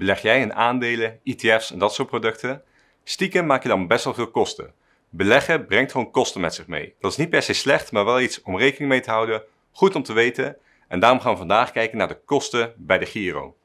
Beleg jij in aandelen, ETF's en dat soort producten? Stiekem maak je dan best wel veel kosten. Beleggen brengt gewoon kosten met zich mee. Dat is niet per se slecht, maar wel iets om rekening mee te houden, goed om te weten. En daarom gaan we vandaag kijken naar de kosten bij de Giro.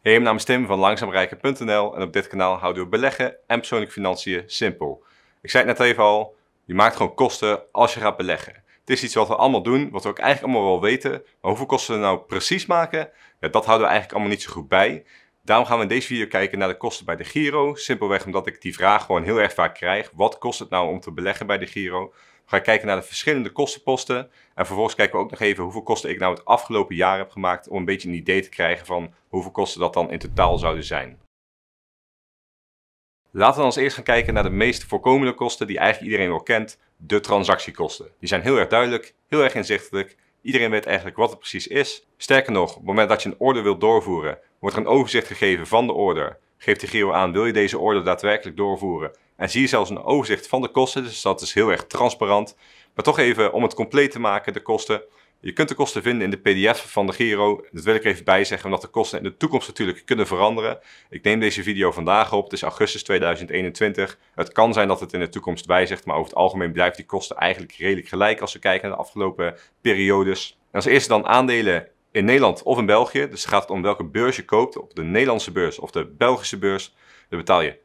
Hey, mijn naam is Tim van langzaamrijken.nl en op dit kanaal houden we beleggen en persoonlijke financiën simpel. Ik zei het net even al, je maakt gewoon kosten als je gaat beleggen. Het is iets wat we allemaal doen, wat we ook eigenlijk allemaal wel weten. Maar hoeveel kosten we nou precies maken, ja, dat houden we eigenlijk allemaal niet zo goed bij. Daarom gaan we in deze video kijken naar de kosten bij de Giro. Simpelweg omdat ik die vraag gewoon heel erg vaak krijg. Wat kost het nou om te beleggen bij de Giro? We gaan kijken naar de verschillende kostenposten. En vervolgens kijken we ook nog even hoeveel kosten ik nou het afgelopen jaar heb gemaakt. Om een beetje een idee te krijgen van hoeveel kosten dat dan in totaal zouden zijn. Laten we dan als eerst gaan kijken naar de meest voorkomende kosten die eigenlijk iedereen wel kent de transactiekosten. Die zijn heel erg duidelijk, heel erg inzichtelijk. Iedereen weet eigenlijk wat het precies is. Sterker nog, op het moment dat je een order wilt doorvoeren, wordt er een overzicht gegeven van de order. Geeft de Giro aan, wil je deze order daadwerkelijk doorvoeren? En zie je zelfs een overzicht van de kosten, dus dat is heel erg transparant. Maar toch even om het compleet te maken, de kosten. Je kunt de kosten vinden in de pdf van de Giro. Dat wil ik even bijzeggen, omdat de kosten in de toekomst natuurlijk kunnen veranderen. Ik neem deze video vandaag op, het is augustus 2021. Het kan zijn dat het in de toekomst wijzigt, maar over het algemeen blijven die kosten eigenlijk redelijk gelijk als we kijken naar de afgelopen periodes. als eerste dan aandelen in Nederland of in België. Dus het gaat om welke beurs je koopt, op de Nederlandse beurs of de Belgische beurs. Daar betaal je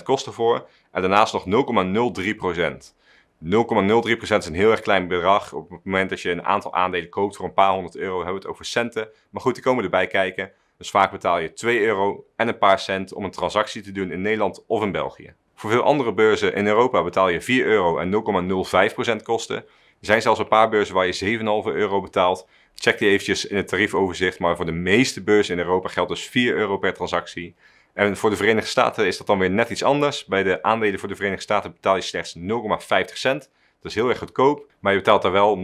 2% kosten voor en daarnaast nog 0,03%. 0,03% is een heel erg klein bedrag. Op het moment dat je een aantal aandelen koopt voor een paar honderd euro, hebben we het over centen. Maar goed, die komen erbij kijken. Dus vaak betaal je 2 euro en een paar cent om een transactie te doen in Nederland of in België. Voor veel andere beurzen in Europa betaal je 4 euro en 0,05% kosten. Er zijn zelfs een paar beurzen waar je 7,5 euro betaalt. Check die eventjes in het tariefoverzicht, maar voor de meeste beurzen in Europa geldt dus 4 euro per transactie. En voor de Verenigde Staten is dat dan weer net iets anders. Bij de aandelen voor de Verenigde Staten betaal je slechts 0,50 cent. Dat is heel erg goedkoop, maar je betaalt daar wel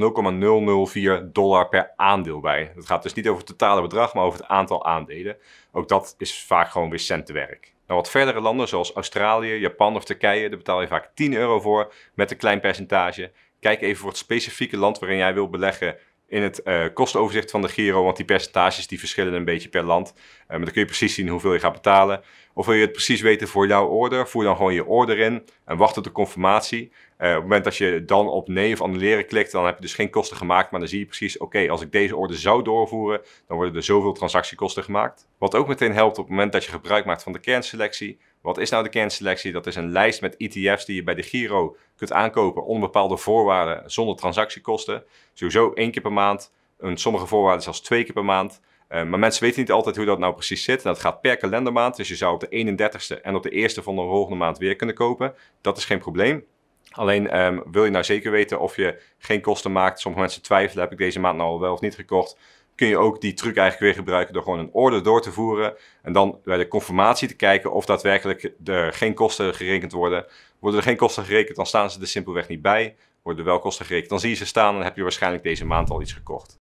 0,004 dollar per aandeel bij. Het gaat dus niet over het totale bedrag, maar over het aantal aandelen. Ook dat is vaak gewoon weer centenwerk. Nou, wat verdere landen zoals Australië, Japan of Turkije, daar betaal je vaak 10 euro voor met een klein percentage. Kijk even voor het specifieke land waarin jij wil beleggen in het uh, kostenoverzicht van de Giro, want die percentages die verschillen een beetje per land. Eh, maar dan kun je precies zien hoeveel je gaat betalen. Of wil je het precies weten voor jouw order, voer dan gewoon je order in en wacht op de confirmatie. Eh, op het moment dat je dan op nee of annuleren klikt, dan heb je dus geen kosten gemaakt. Maar dan zie je precies, oké, als ik deze order zou doorvoeren, dan worden er zoveel transactiekosten gemaakt. Wat ook meteen helpt op het moment dat je gebruik maakt van de kernselectie, wat is nou de kernselectie? Dat is een lijst met ETF's die je bij de Giro kunt aankopen onder bepaalde voorwaarden zonder transactiekosten. Sowieso één keer per maand, en sommige voorwaarden zelfs twee keer per maand. Eh, maar mensen weten niet altijd hoe dat nou precies zit. dat gaat per kalendermaand. Dus je zou op de 31ste en op de 1 van de volgende maand weer kunnen kopen. Dat is geen probleem. Alleen ehm, wil je nou zeker weten of je geen kosten maakt. Sommige mensen twijfelen, heb ik deze maand nou al wel of niet gekocht kun je ook die truc eigenlijk weer gebruiken door gewoon een order door te voeren. En dan bij de confirmatie te kijken of daadwerkelijk er geen kosten gerekend worden. Worden er geen kosten gerekend, dan staan ze er simpelweg niet bij. Worden er wel kosten gerekend, dan zie je ze staan en heb je waarschijnlijk deze maand al iets gekocht.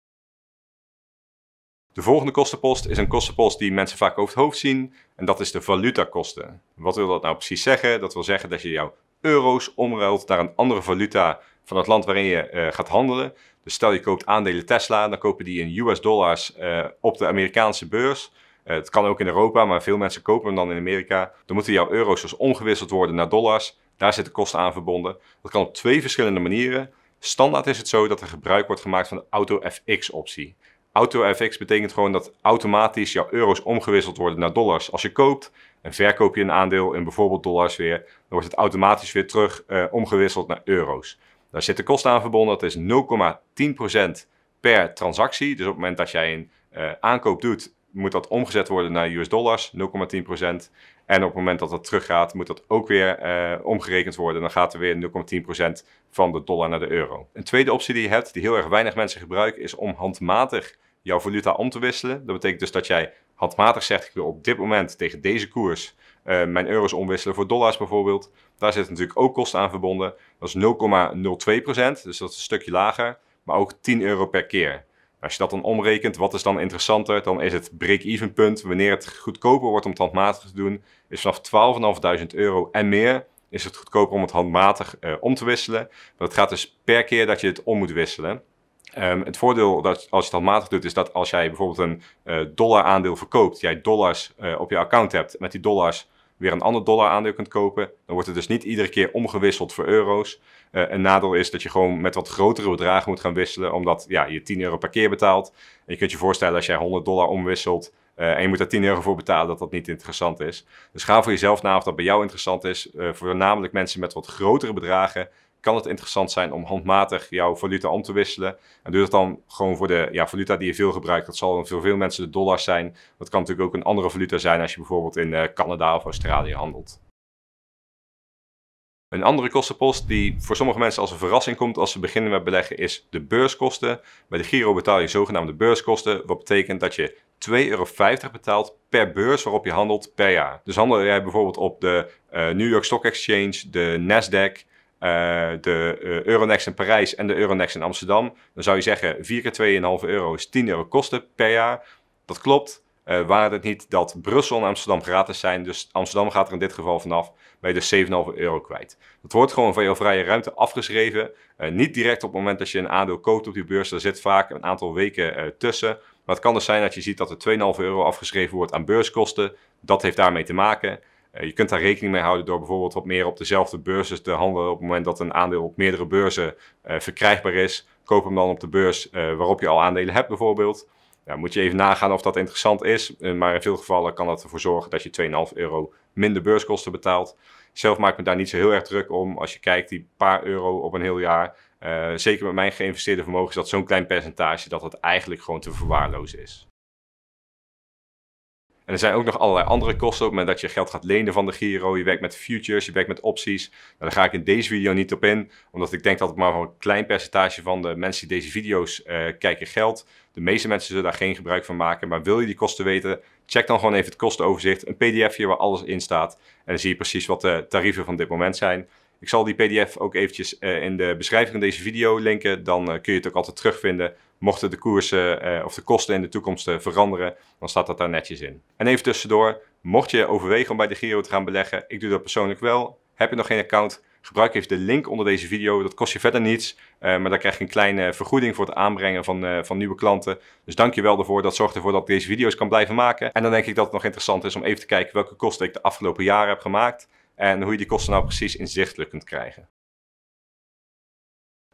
De volgende kostenpost is een kostenpost die mensen vaak over het hoofd zien. En dat is de valutakosten. Wat wil dat nou precies zeggen? Dat wil zeggen dat je jouw euro's omruilt naar een andere valuta van het land waarin je eh, gaat handelen. Dus stel je koopt aandelen Tesla, dan kopen die in US dollars eh, op de Amerikaanse beurs. Eh, het kan ook in Europa, maar veel mensen kopen hem dan in Amerika. Dan moeten jouw euro's dus omgewisseld worden naar dollars. Daar zitten kosten aan verbonden. Dat kan op twee verschillende manieren. Standaard is het zo dat er gebruik wordt gemaakt van de Auto FX optie. Auto FX betekent gewoon dat automatisch jouw euro's omgewisseld worden naar dollars als je koopt. En verkoop je een aandeel in bijvoorbeeld dollars weer, dan wordt het automatisch weer terug eh, omgewisseld naar euro's. Daar de kosten aan verbonden, dat is 0,10% per transactie. Dus op het moment dat jij een eh, aankoop doet, moet dat omgezet worden naar US dollars, 0,10%. En op het moment dat dat teruggaat, moet dat ook weer eh, omgerekend worden. Dan gaat er weer 0,10% van de dollar naar de euro. Een tweede optie die je hebt, die heel erg weinig mensen gebruiken, is om handmatig jouw valuta om te wisselen. Dat betekent dus dat jij handmatig zegt, ik wil op dit moment tegen deze koers eh, mijn euro's omwisselen voor dollars bijvoorbeeld. Daar zitten natuurlijk ook kosten aan verbonden. Dat is 0,02%, dus dat is een stukje lager, maar ook 10 euro per keer. Als je dat dan omrekent, wat is dan interessanter? Dan is het break-even punt. Wanneer het goedkoper wordt om het handmatig te doen, is vanaf 12.500 euro en meer is het goedkoper om het handmatig eh, om te wisselen. dat het gaat dus per keer dat je het om moet wisselen. Ehm, het voordeel dat als je het handmatig doet, is dat als jij bijvoorbeeld een eh, dollar aandeel verkoopt, jij dollars eh, op je account hebt, met die dollars weer een ander dollar aandeel kunt kopen. Dan wordt het dus niet iedere keer omgewisseld voor euro's. Uh, een nadeel is dat je gewoon met wat grotere bedragen moet gaan wisselen, omdat ja, je 10 euro per keer betaalt. En je kunt je voorstellen als jij 100 dollar omwisselt eh, en je moet daar 10 euro voor betalen, dat dat niet interessant is. Dus ga voor jezelf na of dat bij jou interessant is. Uh, voornamelijk mensen met wat grotere bedragen kan het interessant zijn om handmatig jouw valuta om te wisselen. En doe dat dan gewoon voor de ja, valuta die je veel gebruikt. Dat zal voor veel mensen de dollar zijn. Dat kan natuurlijk ook een andere valuta zijn als je bijvoorbeeld in eh, Canada of Australië handelt. Een andere kostenpost die voor sommige mensen als een verrassing komt als ze beginnen met beleggen is de beurskosten. Bij de Giro betaal je zogenaamde beurskosten, wat betekent dat je 2,50 euro betaalt per beurs waarop je handelt per jaar. Dus handel jij bijvoorbeeld op de eh, New York Stock Exchange, de Nasdaq, eh, de eh, Euronext in Parijs en de Euronext in Amsterdam, dan zou je zeggen 4 keer 2,5 euro is 10 euro kosten per jaar. Dat klopt. Uh, waar het niet dat Brussel en Amsterdam gratis zijn. Dus Amsterdam gaat er in dit geval vanaf bij de 7,5 euro kwijt. Dat wordt gewoon van jouw vrije ruimte afgeschreven. niet direct op het moment dat je een aandeel koopt op die beurs. Daar zit vaak een aantal weken tussen. Maar het kan dus zijn dat je ziet dat er 2,5 euro afgeschreven wordt aan beurskosten. Dat heeft daarmee te maken. Eh, je kunt daar rekening mee houden door bijvoorbeeld wat meer op dezelfde beurzen te handelen. Op het moment dat een aandeel op meerdere beurzen eh, verkrijgbaar is, koop hem dan op de beurs eh, waarop je al aandelen hebt bijvoorbeeld. Nou, moet je even nagaan of dat interessant is, maar in veel gevallen kan dat ervoor zorgen dat je 2,5 euro minder beurskosten betaalt. Zelf maak ik me daar niet zo heel erg druk om. Als je kijkt, die paar euro op een heel jaar, zeker met mijn geïnvesteerde vermogen, is dat zo'n klein percentage dat het eigenlijk gewoon te verwaarlozen is. En er zijn ook nog allerlei andere kosten op het moment dat je geld gaat lenen van de Giro. Je werkt met futures, je werkt met opties. Nou, daar ga ik in deze video niet op in, omdat ik denk dat het maar een klein percentage van de mensen die deze video's uh, kijken geldt. De meeste mensen zullen daar geen gebruik van maken. Maar wil je die kosten weten, check dan gewoon even het kostenoverzicht. Een hier waar alles in staat. En dan zie je precies wat de tarieven van dit moment zijn. Ik zal die pdf ook eventjes eh, in de beschrijving van deze video linken. Dan eh, kun je het ook altijd terugvinden Mochten de koersen eh, of de kosten in de toekomst eh, veranderen, dan staat dat daar netjes in. En even tussendoor, mocht je overwegen om bij de Giro te gaan beleggen, ik doe dat persoonlijk wel. Heb je nog geen account? Gebruik even de link onder deze video. Dat kost je verder niets. Eh, maar daar krijg je een kleine vergoeding voor het aanbrengen van, van nieuwe klanten. Dus dank je wel daarvoor. Dat zorgt ervoor dat ik deze video's kan blijven maken. En dan denk ik dat het nog interessant is om even te kijken welke kosten ik de afgelopen jaren heb gemaakt. En hoe je die kosten nou precies inzichtelijk kunt krijgen.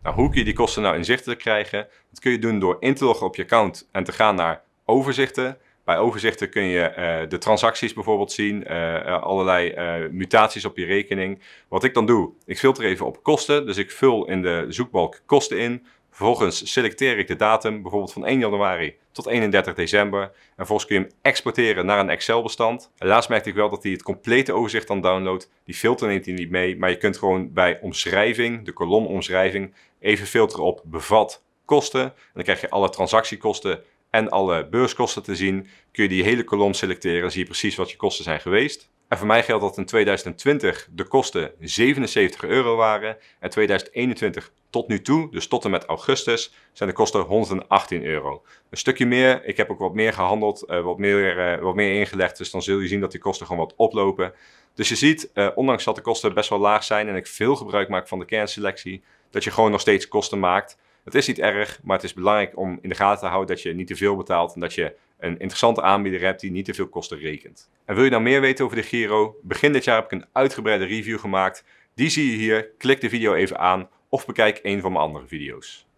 Nou, hoe kun je die kosten nou inzichtelijk krijgen? Dat kun je doen door in te loggen op je account en te gaan naar overzichten. Bij overzichten kun je eh, de transacties bijvoorbeeld zien, eh, allerlei eh, mutaties op je rekening. Wat ik dan doe, ik filter even op kosten. Dus ik vul in de zoekbalk kosten in. Vervolgens selecteer ik de datum, bijvoorbeeld van 1 januari tot 31 december. En vervolgens kun je hem exporteren naar een Excel-bestand. Helaas merkte ik wel dat hij het complete overzicht dan downloadt. Die filter neemt hij niet mee, maar je kunt gewoon bij omschrijving, de kolom omschrijving, even filteren op bevat kosten. En dan krijg je alle transactiekosten en alle beurskosten te zien. Kun je die hele kolom selecteren, dan zie je precies wat je kosten zijn geweest. En voor mij geldt dat in 2020 de kosten 77 euro waren en 2021 tot nu toe, dus tot en met augustus, zijn de kosten 118 euro. Een stukje meer, ik heb ook wat meer gehandeld, eh, wat, meer, eh, wat meer ingelegd, dus dan zul je zien dat die kosten gewoon wat oplopen. Dus je ziet, eh, ondanks dat de kosten best wel laag zijn en ik veel gebruik maak van de kernselectie, dat je gewoon nog steeds kosten maakt. Het is niet erg, maar het is belangrijk om in de gaten te houden dat je niet te veel betaalt en dat je een interessante aanbieder hebt die niet te veel kosten rekent. En wil je nou meer weten over de Giro? Begin dit jaar heb ik een uitgebreide review gemaakt. Die zie je hier. Klik de video even aan of bekijk een van mijn andere video's.